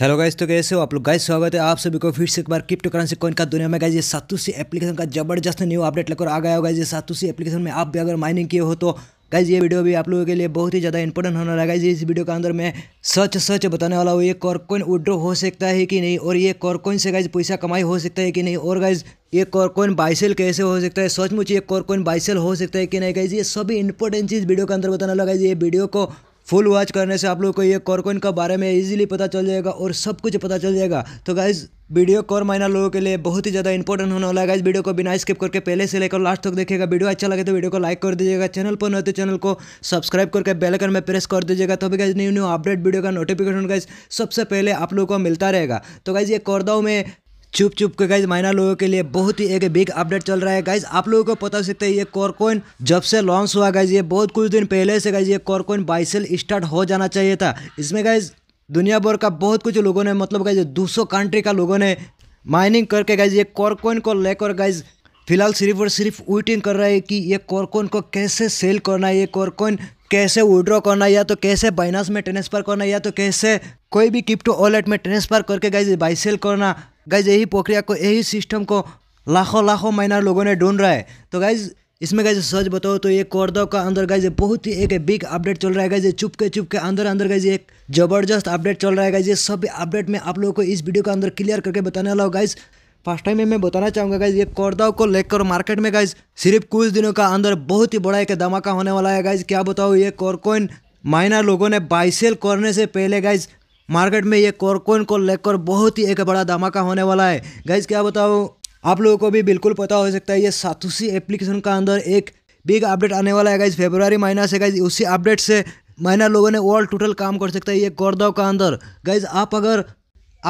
hello guys तो कैसे हो आप लोग गाइस स्वागत है आप सभी को फिर से एक बार क्रिप्टो करेंसी कॉइन का दुनिया में गाइस ये सातुसी एप्लीकेशन का जबरदस्त न्यू अपडेट लेकर आ गया होगा ये सातुसी एप्लीकेशन में आप भी अगर माइनिंग किए हो तो गाइज ये वीडियो भी आप लोगों के लिए बहुत ही ज़्यादा इंपॉर्टेंट होने वाला है इस वीडियो के अंदर मैं सच सच बताने वाला हूँ ये कॉर्कोइन विड्रो हो सकता है कि नहीं और ये कॉर्कोइन से गाइज पैसा कमाई हो सकता है कि नहीं और गाइज ये कॉर्कोइन बाइसेल कैसे हो सकता है सचमुच ये कॉर्कोइन बाइसेल हो सकता है कि नहीं गाइज ये सभी इंपॉर्टेंट चीज़ वीडियो के अंदर बताने वाला है ये वीडियो को फुल वॉच करने से आप लोग को ये कॉरकोइन का बारे में इजीली पता चल जाएगा और सब कुछ पता चल जाएगा तो गाइज वीडियो कॉर माइनर लोगों के लिए बहुत ही ज़्यादा इंपॉर्टेंट होने वाला है इस वीडियो को बिना स्किप करके पहले से लेकर लास्ट तक देखेगा वीडियो अच्छा लगे तो वीडियो को लाइक कर दीजिएगा चैनल पर नए तो चैनल को सब्सक्राइब करके बेल आइकन में प्रेस कर दीजिएगा तो भी guys new new update video का नोटिफिकेशन गाइज सबसे पहले आप लोगों को मिलता रहेगा तो गाइज ये कोरदाऊ में चुप चुप के गाइज माइनर लोगों के लिए बहुत ही एक बिग अपडेट चल रहा है गाइज आप लोगों को पता सकते हैं ये कॉरकोइन जब से लॉन्च हुआ गाइज ये बहुत कुछ दिन पहले से गाइज ये कॉरकोइन बाइसेल स्टार्ट हो जाना चाहिए था इसमें गाइज दुनिया भर का बहुत कुछ लोगों ने मतलब गाइज दूसरों कंट्री का लोगों ने माइनिंग करके गाइज ये कॉरकोइन को लेकर गाइज फिलहाल सिर्फ और सिर्फ वेटिंग कर रहा है कि ये कॉरकोइन को कैसे सेल करना है ये कॉरकोइन कैसे विड्रॉ करना या तो कैसे बाइनास में ट्रांसफर करना या तो कैसे कोई भी क्रिप्टो वॉलेट में ट्रांसफर करके गाइज बाई सेल करना गाइज यही प्रक्रिया को यही सिस्टम को लाखों लाखों माइनर लोगों ने ढूंढ रहा है तो गाइज इसमें गाइज सच बताओ तो ये कोरदो का अंदर गाइज बहुत ही एक बिग अपडेट चल रहा है गाइज चुपके चुप के अंदर अंदर गाइज एक जबरदस्त अपडेट चल रहा है गाइज ये सब अपडेट में आप लोगों को इस वीडियो के अंदर क्लियर करके बताने वाला हूँ गाइज फर्स्ट टाइम में मैं बताना चाहूँगा गाइज ये कोरदाव को लेकर मार्केट में गाइज सिर्फ कुछ दिनों का अंदर बहुत ही बड़ा एक धमाका होने वाला है गाइज क्या बताओ ये कोरकोइन माइनर लोगों ने बाइसेल करने से पहले गाइज मार्केट में ये कोरकोन को लेकर बहुत ही एक बड़ा धमाका होने वाला है गाइज क्या बताओ आप लोगों को भी बिल्कुल पता हो सकता है ये सातुसी एप्लीकेशन का अंदर एक बिग अपडेट आने वाला है गाइज फेब्रुवरी महीना से गाइज उसी अपडेट से महीना लोगों ने ऑल टोटल काम कर सकता है ये कोरदाव का अंदर गाइज आप अगर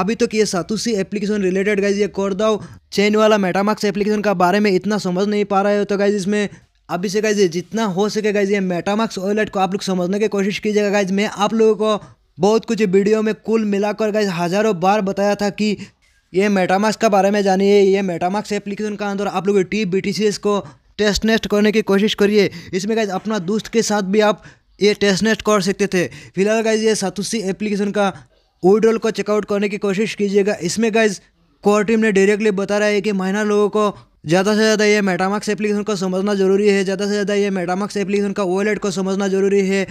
अभी तक तो ये सातुसी एप्लीकेशन रिलेटेड गाइज ये कोरदाव चेन वाला मेटामार्क्स एप्लीकेशन का बारे में इतना समझ नहीं पा रहे हो तो गाइज इसमें अभी से गाइज जितना हो सके गाइज ये मेटामार्क्स वॉलेट को आप लोग समझने की कोशिश कीजिएगा गाइज मैं आप लोगों को बहुत कुछ वीडियो में कुल मिलाकर गए हज़ारों बार बताया था कि ये मेटामास के बारे में जानिए ये मेटामास एप्लीकेशन का अंदर आप लोग टी बी को टेस्ट नेस्ट करने की कोशिश करिए इसमें गए अपना दोस्त के साथ भी आप ये टेस्ट नेस्ट कर सकते थे फिलहाल गाइज ये सातुसी एप्लीकेशन का ओडल को चेकआउट करने की कोशिश कीजिएगा इसमें गाइज कोर टीम ने डायरेक्टली बता रहा है कि माइनर लोगों को ज़्यादा से ज़्यादा ये मेटामाक्स एप्लीकेशन को समझना जरूरी है ज़्यादा से ज़्यादा ये मेटामाक्स एप्लीकेशन का वॉलेट को समझना जरूरी है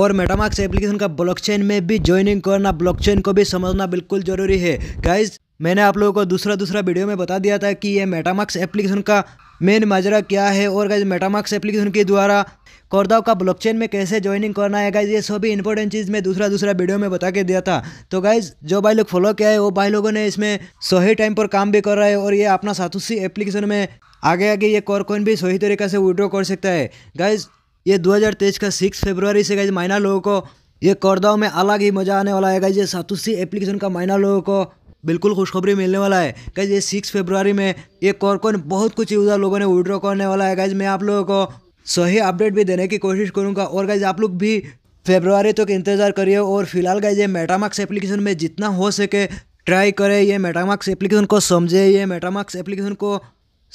और मेटामाक्स एप्लीकेशन का ब्लॉकचेन में भी ज्वाइनिंग करना ब्लॉकचेन को भी समझना बिल्कुल जरूरी है गाइज मैंने आप लोगों को दूसरा दूसरा वीडियो में बता दिया था कि ये मेटामार्क्स एप्लीकेशन का मेन माजरा क्या है और गाइज मेटामार्क्स एप्लीकेशन के द्वारा कोरदाव का ब्लॉकचेन में कैसे ज्वाइनिंग करना है गाइज ये सभी इंपॉर्टेंट चीज़ मैं दूसरा दूसरा वीडियो में बता के दिया था तो गाइज जो भाई लोग फॉलो किया है वो भाई लोगों ने इसमें सही टाइम पर काम भी कर रहा है और ये अपना सातुसी एप्लीकेशन में आगे आगे ये कॉर कोइन भी सही तरीके से विड्रॉ कर सकता है गाइज ये तेईस का सिक्स फरवरी से गाइज मायना लोगों को ये कोरदाव में अलग ही मज़ा आने वाला है गाइज ये सातुसी एप्लीकेशन का मायना लोगों को बिल्कुल खुशखबरी मिलने वाला है गाइज ये सिक्स फेब्रुआरी में एक और कौन बहुत कुछ यूज़र लोगों ने विड्रॉ करने वाला है गाइज मैं आप लोगों को सही अपडेट भी देने की कोशिश करूँगा और गाइज आप लोग भी फेब्रुआरी तक तो इंतज़ार करिए और फिलहाल गाइज ये मेटामार्क्स एप्लीकेशन में जितना हो सके ट्राई करें ये मेटामार्क्स एप्लीकेशन को समझे ये मेटामार्क्स एप्लीकेशन को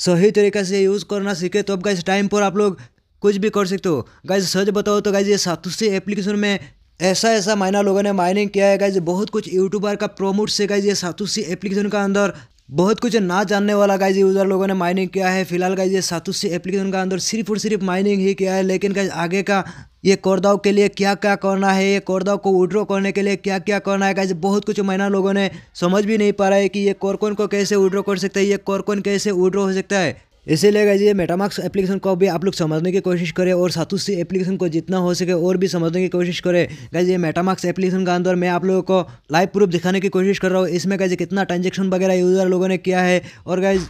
सही तरीके से यूज़ करना सीखे तो अब गाइज टाइम पर आप लोग कुछ भी कर सकते हो गाइज सच बताओ तो गाइज ये सातुसी एप्लीकेशन में ऐसा ऐसा मायना लोगों ने माइनिंग किया है गाइज बहुत कुछ यूट्यूबर का प्रोमोट से गाइज ये सातुसी एप्लीकेशन का अंदर बहुत कुछ ना जानने वाला गाइज यूजर लोगों ने माइनिंग किया है फिलहाल गाइज ये सातुसी एप्लीकेशन का अंदर सिर्फ और सिर्फ माइनिंग ही किया है लेकिन गाइज आगे का ये कोरदाव के लिए क्या क्या करना है ये कोरदाव को विड्रॉ करने के लिए क्या क्या करना है गाइज बहुत कुछ महीना लोगों ने समझ भी नहीं पा रहा है कि ये कोरकोन को कैसे विड्रॉ कर सकता है ये कोरकोन कैसे विड्रॉ हो सकता है इसीलिए गाइज ये मेटामार्क्स एप्लीकेशन को भी आप लोग समझने की कोशिश करें और सातुस एप्लीकेशन को जितना हो सके और भी समझने की कोशिश करें गाइज ये मेटामार्क्स एप्लीकेशन का अंदर मैं आप लोगों को लाइव प्रूफ दिखाने की कोशिश कर रहा हूँ इसमें गाइज कितना ट्रांजेक्शन वगैरह यूज़र लोगों ने किया है और गाइज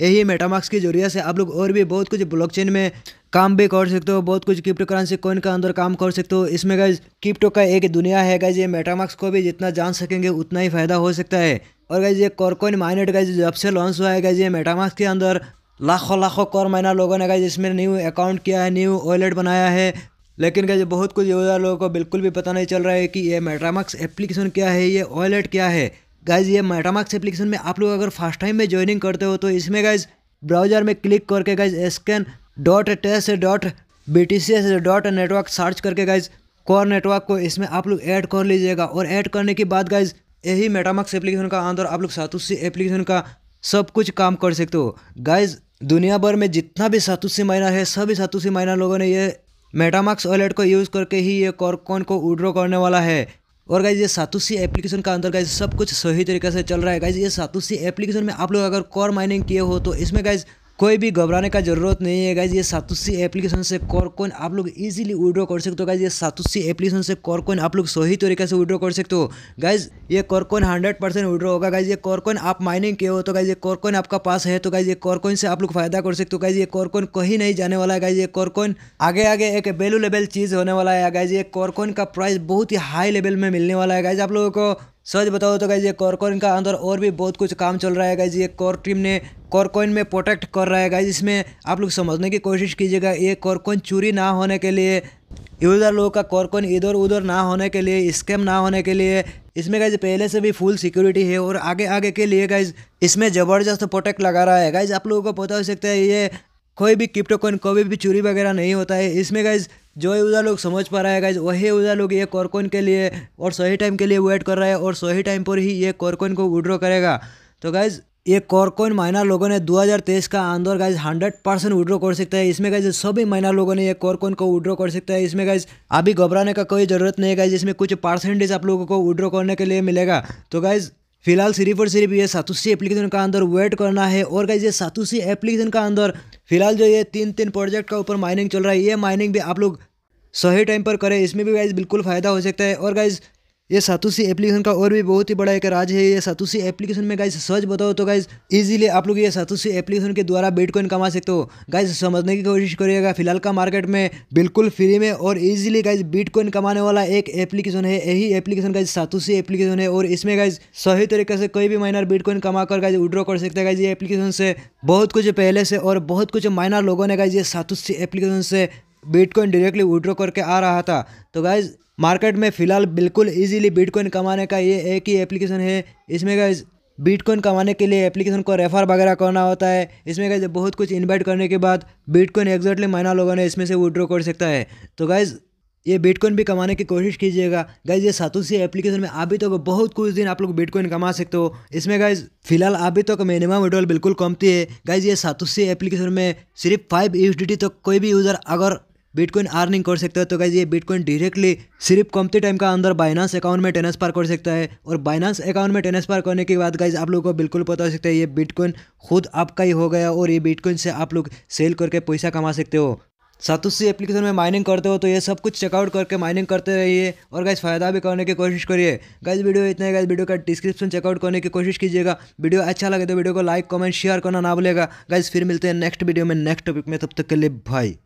यही मेटामार्क्स के जरिए से आप लोग और भी बहुत कुछ ब्लॉक में काम भी कर सकते हो बहुत कुछ क्रिप्टो करेंसी कॉइन का अंदर काम कर सकते हो इसमें गाइज क्रिप्टो का एक दुनिया है गाइज ये मेटामार्क्स को भी जितना जान सकेंगे उतना ही फायदा हो सकता है और गाइज ये कॉरकॉइन माइनेट गाइज जब से लॉन्च हुआ है गाइज ये मेटामार्क्स के अंदर लाखों लाखों कौर महीना लोगों ने गाइज इसमें न्यू अकाउंट किया है न्यू वॉलेट बनाया है लेकिन गाइज बहुत कुछ यूज़र लोगों को बिल्कुल भी पता नहीं चल रहा है कि ये मेटामक्स एप्लीकेशन क्या है ये वॉलेट क्या है गाइज ये मेटामक्स एप्लीकेशन में आप लोग अगर फर्स्ट टाइम में ज्वाइनिंग करते हो तो इसमें गाइज ब्राउजर में क्लिक करके guys scan dot test dot B T C S dot network search करके गाइज कॉर नेटवर्क को इसमें आप लोग ऐड कर लीजिएगा और ऐड करने के बाद गाइज यही मेटामक्स एप्लीकेशन का अंदर आप लोग सातुसी एप्लीकेशन का सब कुछ काम कर सकते हो गाइज दुनिया भर में जितना भी सातुसी माइनर है सभी सातुसी माइनर लोगों ने ये मेटामार्क्स वॉलेट को यूज़ करके ही ये कॉर्कॉन को उड्रो करने वाला है और गाइज ये सातुसी एप्लीकेशन का अंदर गाइज सब कुछ सही तरीके से चल रहा है गाइज ये सातुसी एप्लीकेशन में आप लोग अगर कॉर माइनिंग किए हो तो इसमें गाइज़ कोई भी घबराने का जरूरत नहीं है गाइज ये सातुसी एप्लीकेशन से कॉर कॉइन आप लोग इजीली विड्रॉ कर सकते हो गाइज ये सातुसी एप्लीकेशन से कॉर कॉइन आप लोग सही तरीके से विड्रॉ कर सकते हो गाइज ये core coin hundred percent withdraw होगा गाइज ये कॉर कॉइन आप माइनिंग किए हो तो गाइज ये कॉर कॉइन आपका पास है तो गाइज ये कॉर कॉइन से आप लोग फायदा कर सकते हो गाइज ये कॉर कॉइन कहीं नहीं जाने वाला है गाइज ये कॉर कॉइन आगे आगे एक वैल्यू लेवल चीज़ होने वाला है गाइज ये कॉर कॉइन का प्राइस बहुत ही हाई लेवल में मिलने वाला है गाइज आप लोगों को सच बताओ तो गाइज ये कॉरकॉइन का अंदर और भी बहुत कुछ काम चल रहा है गाइजी ये कॉर टीम ने कॉरकॉइन में प्रोटेक्ट कर रहा है गाइज इसमें आप लोग समझने की कोशिश कीजिएगा ये कॉरकॉइन चोरी ना होने के लिए यूज़र लोगों का कॉरकॉइन इधर उधर ना होने के लिए स्कैम ना होने के लिए इसमें गाइज पहले से भी फुल सिक्योरिटी है और आगे आगे के लिए गाइज इसमें ज़बरदस्त प्रोटेक्ट लगा रहा है गाइज आप लोगों को पता हो सकता है ये कोई भी क्रिप्टो कॉइन भी चोरी वगैरह नहीं होता है इसमें गाइज जो उधर लोग समझ पा रहा है गाइज वही उधर लोग ये कॉरकोन के लिए और सही टाइम के लिए वेट कर रहा है और सही टाइम पर ही ये कॉरकोन को विड्रॉ करेगा तो गाइज़ ये कॉर्कोइन माइनर लोगों ने 2023 का अंदर गाइज 100 परसेंट विड्रॉ कर सकता है इसमें गाइज सभी माइनर लोगों ने ये कॉर्कोइन को विड्रॉ कर सकता है इसमें गाइज अभी घबराने का कोई ज़रूरत नहीं है गाइज इसमें कुछ परसेंटेज आप लोगों को विड्रॉ करने के लिए मिलेगा तो गाइज फिलहाल सिर्फ और सिर्फ ये सातुसी एप्लीकेशन का अंदर वेट करना है और गाइज ये सातुसी एप्लीकेशन का अंदर फिलहाल जो ये तीन तीन प्रोजेक्ट का ऊपर माइनिंग चल रहा है ये माइनिंग भी आप लोग सही टाइम पर करें इसमें भी गाइज बिल्कुल फ़ायदा हो सकता है और गाइज़ ये सातुसी एप्लीकेशन का और भी बहुत ही बड़ा एक राज है ये सातुसी एप्लीकेशन में गाइस सच बताओ तो गाइस इजीली आप लोग ये सातुसी एप्लीकेशन के द्वारा बिटकॉइन कमा सकते हो गाइस समझने की कोशिश करिएगा फिलहाल का मार्केट में बिल्कुल फ्री में और इजीली गाइस बिटकॉइन कमाने वाला एक एप्लीकेशन है यही एप्लीकेशन गाइज सातुसी एप्लीकेशन है और इसमें गाइज सही तरीके से कोई भी माइनर बिटकॉइन कमा कर गाइज विड्रॉ कर सकते हैं गाइज ये एप्लीकेशन से बहुत कुछ पहले से और बहुत कुछ माइनर लोगों ने गाइज ये सातुसी एप्लीकेशन से बिटकॉइन डायरेक्टली विड्रॉ करके आ रहा था तो गाइज मार्केट में फ़िलहाल बिल्कुल इजीली बिटकॉइन कमाने का ये एक ही एप्लीकेशन है इसमें का बिटकॉइन कमाने के लिए एप्लीकेशन को रेफर वगैरह करना होता है इसमें गाइज बहुत कुछ इन्वाइट करने के बाद बिटकॉइन एग्जैक्टली माइना लोगों ने इसमें से विड्रॉ कर सकता है तो गाइज़ ये बिटकॉइन भी कमाने की कोशिश कीजिएगा गाइज ये सातुसी एप्लीकेशन में अभी तक तो बहुत कुछ दिन आप लोग बिटकॉइन कमा सकते हो इसमें गाइज फिलहाल अभी तक तो मिनिमम विड्रॉल बिल्कुल कमती है गाइज ये सातुसी एप्लीकेशन में सिर्फ फाइव यू तक तो कोई भी यूज़र अगर बिटकॉइन अर्निंग कर सकते हो तो गाइज ये बिटकॉइन डायरेक्टली सिर्फ कमती टाइम का अंदर बाइनास अकाउंट में ट्रांसफर कर सकता है और बाइनास अकाउंट में ट्रांसफर करने के बाद गाइज आप लोगों को बिल्कुल पता हो सकता है ये बिटकॉइन खुद आपका ही हो गया और ये बिटकॉइन से आप लोग सेल करके पैसा कमा सकते हो सातुसी एप्लीकेशन में माइनिंग करते हो तो ये सब कुछ चेकआउट करके माइनिंग करते रहिए और गाइज फ़ायदा भी करने की कोशिश करिए गाइज वीडियो इतना है गाइज वीडियो का डिस्क्रिप्शन चेकआउट करने की कोशिश कीजिएगा वीडियो अच्छा लगे तो वीडियो को लाइक कमेंट शेयर करना ना भूलेगा गाइज फिर मिलते हैं नेक्स्ट वीडियो में नेक्स्ट टॉपिक में तब तक के लिए भाई